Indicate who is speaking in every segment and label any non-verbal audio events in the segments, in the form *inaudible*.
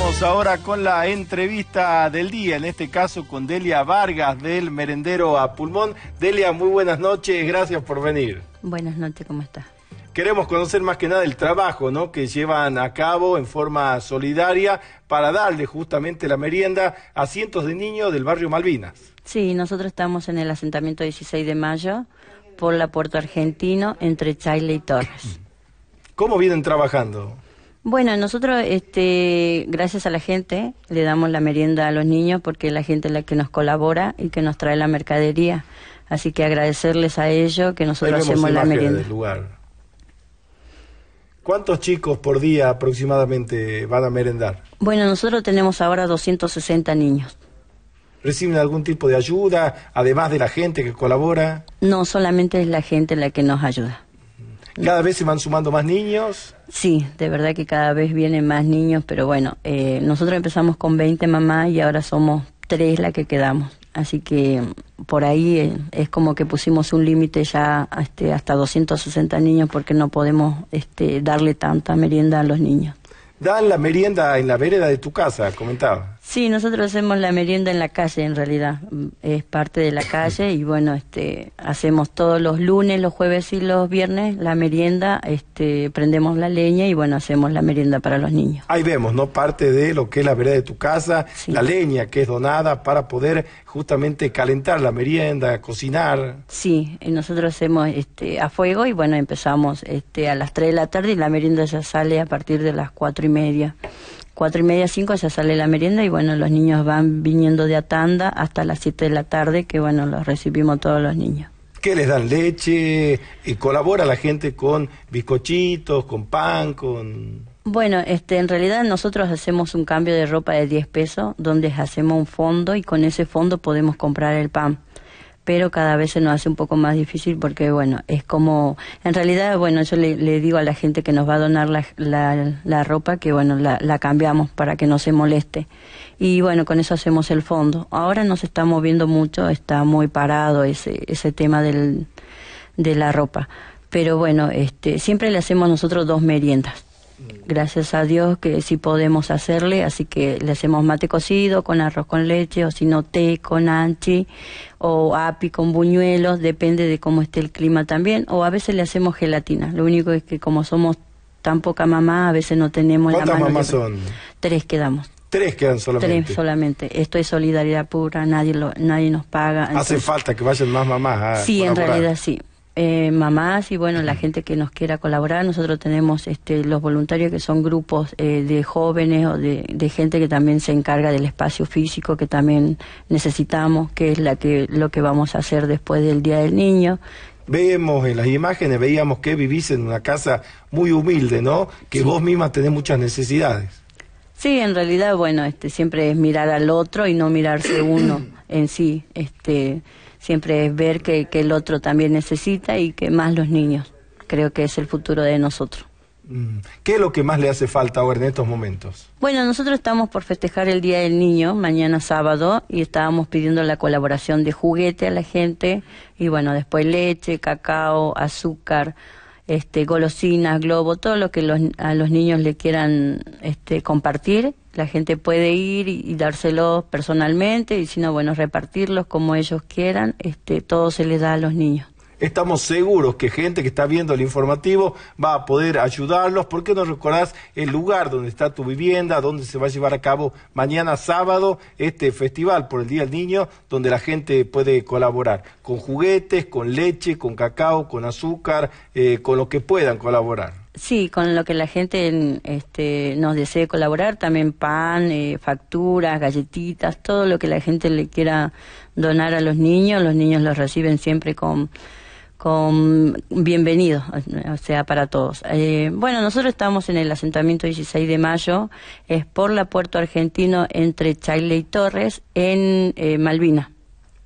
Speaker 1: Vamos ahora con la entrevista del día, en este caso con Delia Vargas del Merendero a Pulmón. Delia, muy buenas noches, gracias por venir.
Speaker 2: Buenas noches, ¿cómo estás?
Speaker 1: Queremos conocer más que nada el trabajo que llevan a cabo en forma solidaria para darle justamente la merienda a cientos de niños del barrio Malvinas.
Speaker 2: Sí, nosotros estamos en el asentamiento 16 de mayo por la Puerto Argentino entre Chile y Torres.
Speaker 1: ¿Cómo vienen trabajando?
Speaker 2: Bueno, nosotros, este, gracias a la gente, le damos la merienda a los niños porque la gente es la que nos colabora y que nos trae la mercadería. Así que agradecerles a ellos que nosotros hacemos la merienda.
Speaker 1: lugar. ¿Cuántos chicos por día aproximadamente van a merendar?
Speaker 2: Bueno, nosotros tenemos ahora 260 niños.
Speaker 1: ¿Reciben algún tipo de ayuda, además de la gente que colabora?
Speaker 2: No, solamente es la gente la que nos ayuda.
Speaker 1: Cada vez se van sumando más niños.
Speaker 2: Sí, de verdad que cada vez vienen más niños, pero bueno, eh, nosotros empezamos con 20 mamás y ahora somos tres las que quedamos. Así que mm, por ahí eh, es como que pusimos un límite ya este, hasta 260 niños porque no podemos este, darle tanta merienda a los niños. Dan la merienda en la vereda de tu casa, comentaba. Sí, nosotros hacemos la merienda en la calle, en realidad. Mm, es parte de la calle y bueno, este, hacemos todos los lunes, los jueves y los viernes la merienda, este, prendemos la leña y bueno, hacemos la merienda para los niños.
Speaker 1: Ahí vemos, ¿no? Parte de lo que es la vereda de tu casa, la leña que es donada para poder justamente calentar la
Speaker 2: merienda,
Speaker 1: cocinar.
Speaker 2: Sí, nosotros hacemos este, a fuego y bueno, empezamos este, a las 3 de la tarde y la merienda ya sale a partir de las cuatro y media cuatro y media, cinco ya sale la merienda y bueno, los niños van viniendo de Atanda hasta las siete de la tarde, que bueno, los recibimos todos los niños.
Speaker 1: ¿Qué les dan? ¿Leche? ¿Y ¿Colabora la gente con bizcochitos, con pan, con...?
Speaker 2: Bueno, este, en realidad nosotros hacemos un cambio de ropa de 10 pesos, donde hacemos un fondo y con ese fondo podemos comprar el pan pero cada vez se nos hace un poco más difícil porque, bueno, es como, en realidad, bueno, yo le, digo a la gente que nos va a donar la, la, ropa que, bueno, la, cambiamos para que no se moleste. Y bueno, con eso hacemos el fondo. Ahora no se está moviendo mucho, está muy parado ese, ese tema del, de la ropa. Pero bueno, este, siempre le hacemos nosotros dos meriendas gracias a Dios que sí podemos hacerle, así que le hacemos mate cocido con arroz con leche, o si no té con anchi, o api con buñuelos, depende de cómo esté el clima también, o a veces le hacemos gelatina. Lo único es que como somos tan poca mamá, a veces no tenemos la ¿Cuántas mamás son? Tres quedamos.
Speaker 1: Tres quedan solamente. Tres
Speaker 2: solamente. Esto es solidaridad pura, nadie lo, nadie nos paga. Hace
Speaker 1: falta que vayan más mamás. A sí, en realidad
Speaker 2: sí. Eh, mamás y bueno, la gente que nos quiera colaborar. Nosotros tenemos este, los voluntarios que son grupos eh, de jóvenes o de, gente que también se encarga del espacio físico que también necesitamos, que es la que, lo que vamos a hacer después del Día del Niño.
Speaker 1: Vemos en las imágenes, veíamos que vivís en una casa muy humilde, ¿no? Que vos mismas tenés muchas necesidades.
Speaker 2: Sí, en realidad, bueno, este, siempre es mirar al otro y no mirarse uno *clears throat* en sí. Este, siempre es ver que, que el otro también necesita y que más los niños. Creo que es el futuro de nosotros.
Speaker 1: Mm. ¿Qué es lo que más le hace falta ahora en estos momentos?
Speaker 2: Bueno, nosotros estamos por festejar el Día del Niño, mañana sábado, y estábamos pidiendo la colaboración de juguete a la gente, y bueno, después leche, cacao, azúcar, este, golosinas, globo todo lo que a los niños le quieran este, compartir. La gente puede ir y, dárselos personalmente y si no, bueno, repartirlos como ellos quieran. Este, todo se les da a los niños.
Speaker 1: Estamos seguros que gente que está viendo el informativo va a poder ayudarlos. ¿Por qué no recordás el lugar donde está tu vivienda, donde se va a llevar a cabo mañana sábado este festival por el Día del Niño, donde la gente puede colaborar con juguetes, con leche, con cacao, con azúcar, eh, con lo que puedan colaborar?
Speaker 2: Sí, con lo que la gente este, nos desee colaborar, también pan, eh, facturas, galletitas, todo lo que la gente le quiera donar a los niños, los niños los reciben siempre con con bienvenido, o sea, para todos. Eh, bueno, nosotros estamos en el asentamiento 16 de mayo, es por la Puerto Argentino entre Chaile y Torres, en eh, Malvina.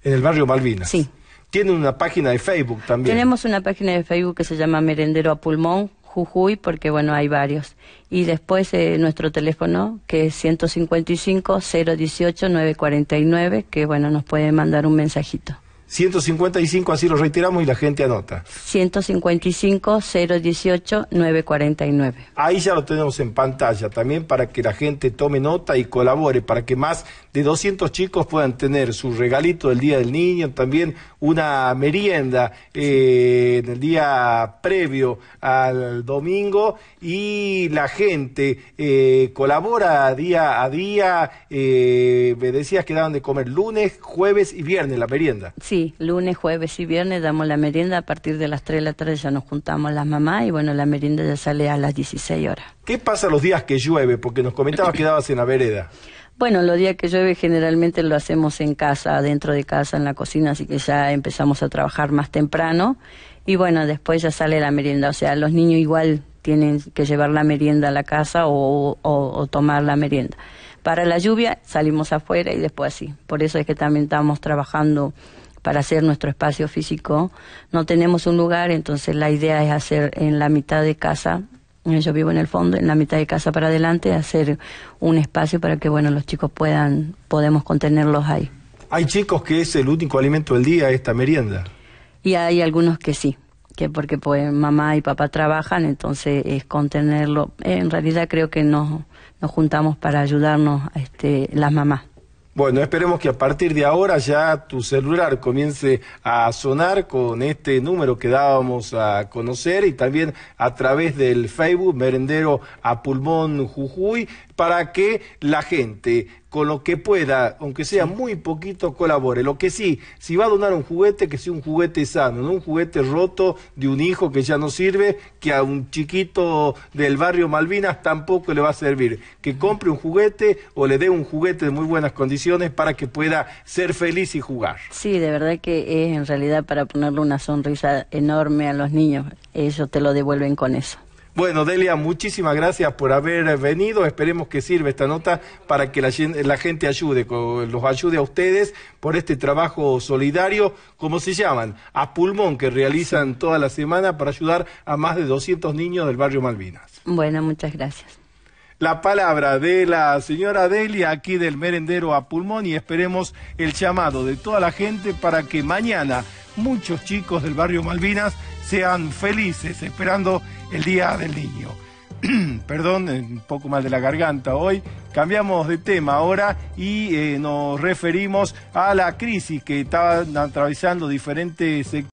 Speaker 1: En el barrio Malvina Sí. Tienen una página de Facebook también. Tenemos
Speaker 2: una página de Facebook que se llama Merendero a Pulmón, Jujuy, porque bueno, hay varios. Y después eh, nuestro teléfono, que es 155-018-949, que bueno, nos puede mandar un mensajito.
Speaker 1: 155, así lo reiteramos y la gente anota.
Speaker 2: 155-018-949.
Speaker 1: Ahí ya lo tenemos en pantalla también para que la gente tome nota y colabore, para que más de 200 chicos puedan tener su regalito del Día del Niño, también una merienda eh, en el día previo al domingo y la gente eh, colabora día a día. Eh, me decías que daban de comer lunes, jueves y viernes la merienda.
Speaker 2: Sí sí, lunes, jueves y viernes damos la merienda. A partir de las 3 de la tarde ya nos juntamos las mamás y bueno, la merienda ya sale a las 16 horas.
Speaker 1: ¿Qué pasa los días que llueve? Porque nos comentabas que dabas en la vereda.
Speaker 2: Bueno, los días que llueve generalmente lo hacemos en casa, dentro de casa, en la cocina, así que ya empezamos a trabajar más temprano. Y bueno, después ya sale la merienda. O sea, los niños igual tienen que llevar la merienda a la casa o, o tomar la merienda. Para la lluvia salimos afuera y después así. Por eso es que también estamos trabajando para hacer nuestro espacio físico. No tenemos un lugar, entonces la idea es hacer en la mitad de casa, eh, yo vivo en el fondo, en la mitad de casa para adelante, hacer un espacio para que bueno los chicos puedan, podemos contenerlos ahí.
Speaker 1: Hay chicos que es el único alimento del día esta merienda.
Speaker 2: Y hay algunos que sí, que porque pues mamá y papá trabajan, entonces es contenerlo. En realidad creo que nos, nos juntamos para ayudarnos este, las mamás.
Speaker 1: Bueno, esperemos que a partir de ahora ya tu celular comience a sonar con este número que dábamos a conocer y también a través del Facebook Merendero a Pulmón Jujuy para que la gente con lo que pueda, aunque sea muy poquito, colabore. Lo que sí, si va a donar un juguete, que sea un juguete sano, no un juguete roto de un hijo que ya no sirve, que a un chiquito del barrio Malvinas tampoco le va a servir. Que compre un juguete o le dé un juguete de muy buenas condiciones para que pueda ser feliz y jugar.
Speaker 2: Sí, de verdad que es en realidad para ponerle una sonrisa enorme a los niños. Ellos te lo devuelven con eso.
Speaker 1: Bueno, Delia, muchísimas gracias por haber venido. Esperemos que sirva esta nota para que la, gente ayude, los ayude a ustedes por este trabajo solidario, como se llaman, a pulmón que realizan toda la semana para ayudar a más de 200 niños del barrio
Speaker 2: Malvinas. Bueno, muchas gracias
Speaker 1: la palabra de la señora Delia aquí del merendero a pulmón y esperemos el llamado de toda la gente para que mañana muchos chicos del barrio Malvinas sean felices esperando el Día del Niño. *clears throat* Perdón, un poco mal de la garganta hoy. Cambiamos de tema ahora y eh, nos referimos a la crisis que están atravesando diferentes sectores.